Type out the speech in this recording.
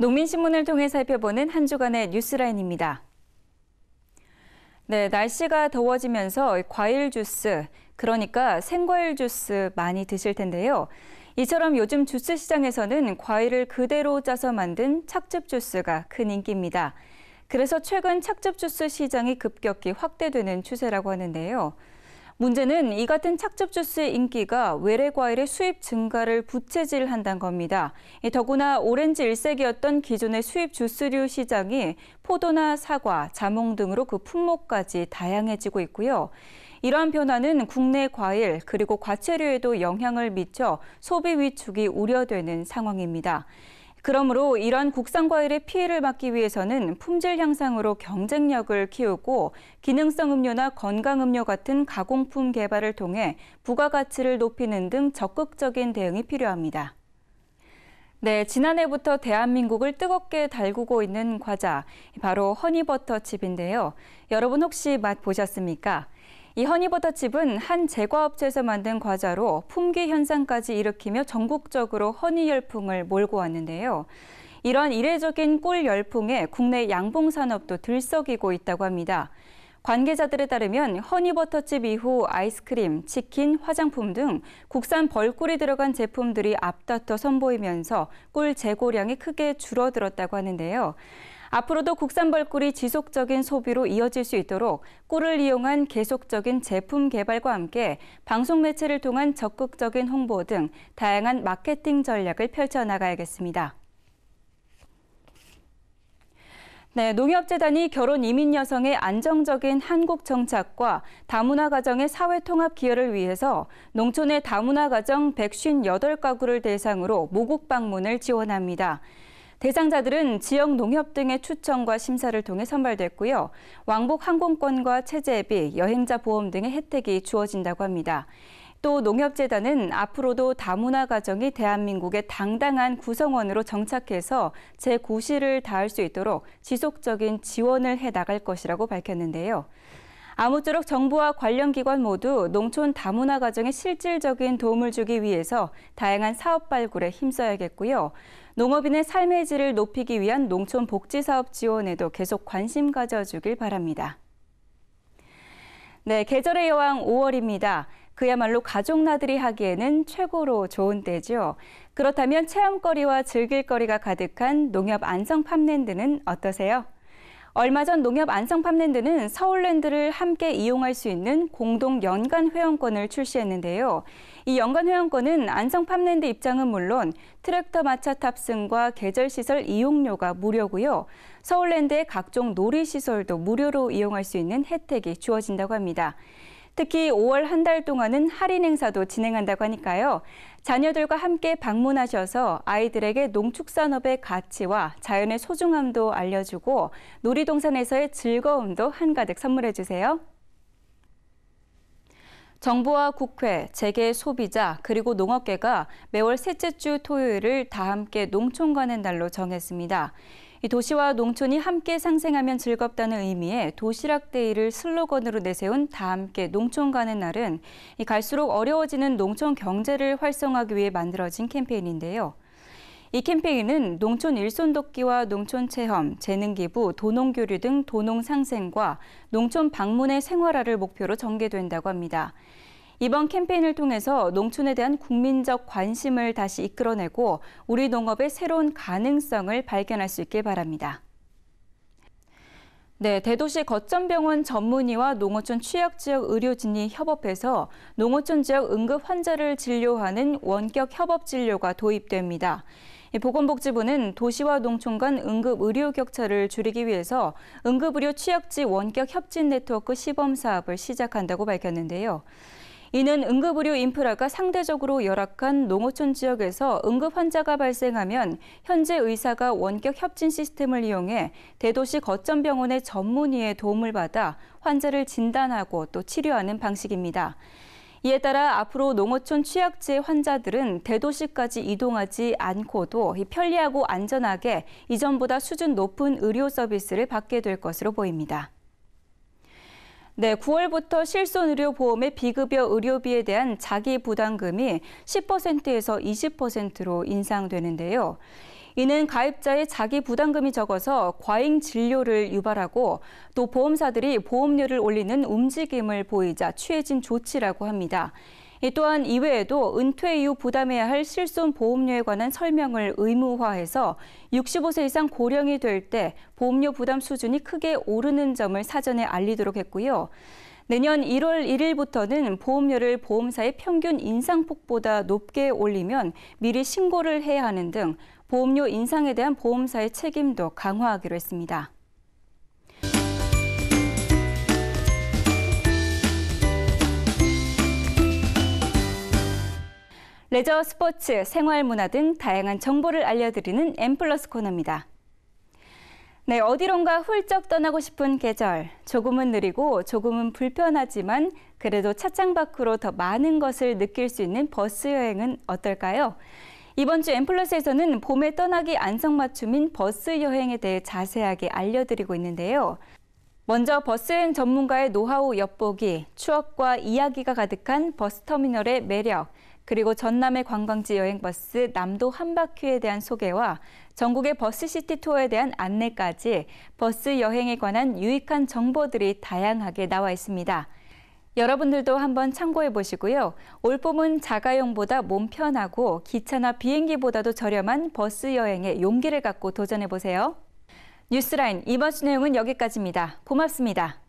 농민신문을 통해 살펴보는 한 주간의 뉴스라인입니다. 네, 날씨가 더워지면서 과일 주스, 그러니까 생과일 주스 많이 드실 텐데요. 이처럼 요즘 주스 시장에서는 과일을 그대로 짜서 만든 착즙 주스가 큰 인기입니다. 그래서 최근 착즙 주스 시장이 급격히 확대되는 추세라고 하는데요. 문제는 이 같은 착즙 주스의 인기가 외래 과일의 수입 증가를 부채질한다는 겁니다. 더구나 오렌지 일색이었던 기존의 수입 주스류 시장이 포도나 사과, 자몽 등으로 그 품목까지 다양해지고 있고요. 이러한 변화는 국내 과일 그리고 과체류에도 영향을 미쳐 소비 위축이 우려되는 상황입니다. 그러므로 이러한 국산 과일의 피해를 막기 위해서는 품질 향상으로 경쟁력을 키우고 기능성 음료나 건강 음료 같은 가공품 개발을 통해 부가가치를 높이는 등 적극적인 대응이 필요합니다. 네, 지난해부터 대한민국을 뜨겁게 달구고 있는 과자, 바로 허니버터칩인데요. 여러분 혹시 맛보셨습니까? 이 허니버터칩은 한 제과업체에서 만든 과자로 품귀 현상까지 일으키며 전국적으로 허니 열풍을 몰고 왔는데요. 이런 이례적인 꿀 열풍에 국내 양봉 산업도 들썩이고 있다고 합니다. 관계자들에 따르면 허니버터칩 이후 아이스크림, 치킨, 화장품 등 국산 벌꿀이 들어간 제품들이 앞다퉈 선보이면서 꿀 재고량이 크게 줄어들었다고 하는데요. 앞으로도 국산 벌꿀이 지속적인 소비로 이어질 수 있도록 꿀을 이용한 계속적인 제품 개발과 함께 방송 매체를 통한 적극적인 홍보 등 다양한 마케팅 전략을 펼쳐 나가야겠습니다. 네, 농협재단이 결혼 이민 여성의 안정적인 한국 정착과 다문화 가정의 사회 통합 기여를 위해서 농촌의 다문화 가정 158가구를 대상으로 모국 방문을 지원합니다. 대상자들은 지역 농협 등의 추천과 심사를 통해 선발됐고요. 왕복 항공권과 체재비, 여행자 보험 등의 혜택이 주어진다고 합니다. 또 농협재단은 앞으로도 다문화 가정이 대한민국의 당당한 구성원으로 정착해서 제 고시를 다할 수 있도록 지속적인 지원을 해 나갈 것이라고 밝혔는데요. 아무쪼록 정부와 관련 기관 모두 농촌 다문화 가정에 실질적인 도움을 주기 위해서 다양한 사업 발굴에 힘써야겠고요. 농업인의 삶의 질을 높이기 위한 농촌 복지 사업 지원에도 계속 관심 가져주길 바랍니다. 네, 계절의 여왕 5월입니다. 그야말로 가족 나들이 하기에는 최고로 좋은 때죠. 그렇다면 체험거리와 즐길거리가 가득한 농협 안성 팜랜드는 어떠세요? 얼마 전 농협 안성팜랜드는 서울랜드를 함께 이용할 수 있는 공동 연간 회원권을 출시했는데요. 이 연간 회원권은 안성팜랜드 입장은 물론 트랙터 마차 탑승과 계절시설 이용료가 무료고요. 서울랜드의 각종 놀이시설도 무료로 이용할 수 있는 혜택이 주어진다고 합니다. 특히 5월 한 달 동안은 할인 행사도 진행한다고 하니까요. 자녀들과 함께 방문하셔서 아이들에게 농축산업의 가치와 자연의 소중함도 알려주고 놀이동산에서의 즐거움도 한가득 선물해 주세요. 정부와 국회, 재계 소비자, 그리고 농업계가 매월 셋째 주 토요일을 다 함께 농촌 가는 날로 정했습니다. 이 도시와 농촌이 함께 상생하면 즐겁다는 의미의 도시락데이를 슬로건으로 내세운 다 함께 농촌 가는 날은 이 갈수록 어려워지는 농촌 경제를 활성화하기 위해 만들어진 캠페인인데요. 이 캠페인은 농촌 일손돕기와 농촌 체험, 재능기부, 도농교류 등 도농 상생과 농촌 방문의 생활화를 목표로 전개된다고 합니다. 이번 캠페인을 통해서 농촌에 대한 국민적 관심을 다시 이끌어내고 우리 농업의 새로운 가능성을 발견할 수 있길 바랍니다. 네, 대도시 거점병원 전문의와 농어촌 취약지역 의료진이 협업해서 농어촌 지역 응급 환자를 진료하는 원격 협업 진료가 도입됩니다. 보건복지부는 도시와 농촌 간 응급 의료 격차를 줄이기 위해서 응급의료 취약지 원격 협진 네트워크 시범 사업을 시작한다고 밝혔는데요. 이는 응급의료 인프라가 상대적으로 열악한 농어촌 지역에서 응급 환자가 발생하면 현재 의사가 원격 협진 시스템을 이용해 대도시 거점 병원의 전문의의 도움을 받아 환자를 진단하고 또 치료하는 방식입니다. 이에 따라 앞으로 농어촌 취약지의 환자들은 대도시까지 이동하지 않고도 편리하고 안전하게 이전보다 수준 높은 의료 서비스를 받게 될 것으로 보입니다. 네, 9월부터 실손의료보험의 비급여 의료비에 대한 자기 부담금이 10%에서 20%로 인상되는데요. 이는 가입자의 자기 부담금이 적어서 과잉 진료를 유발하고 또 보험사들이 보험료를 올리는 움직임을 보이자 취해진 조치라고 합니다. 또한 이외에도 은퇴 이후 부담해야 할 실손 보험료에 관한 설명을 의무화해서 65세 이상 고령이 될 때 보험료 부담 수준이 크게 오르는 점을 사전에 알리도록 했고요. 내년 1월 1일부터는 보험료를 보험사의 평균 인상폭보다 높게 올리면 미리 신고를 해야 하는 등 보험료 인상에 대한 보험사의 책임도 강화하기로 했습니다. 레저, 스포츠, 생활 문화 등 다양한 정보를 알려드리는 엠플러스 코너입니다. 네, 어디론가 훌쩍 떠나고 싶은 계절. 조금은 느리고 조금은 불편하지만 그래도 차창 밖으로 더 많은 것을 느낄 수 있는 버스 여행은 어떨까요? 이번 주 엠플러스에서는 봄에 떠나기 안성맞춤인 버스 여행에 대해 자세하게 알려드리고 있는데요. 먼저 버스 여행 전문가의 노하우 엿보기, 추억과 이야기가 가득한 버스터미널의 매력, 그리고 전남의 관광지 여행버스 남도 한바퀴에 대한 소개와 전국의 버스시티 투어에 대한 안내까지 버스 여행에 관한 유익한 정보들이 다양하게 나와 있습니다. 여러분들도 한번 참고해 보시고요. 올봄은 자가용보다 몸 편하고 기차나 비행기보다도 저렴한 버스 여행에 용기를 갖고 도전해 보세요. 뉴스라인 이번 주 내용은 여기까지입니다. 고맙습니다.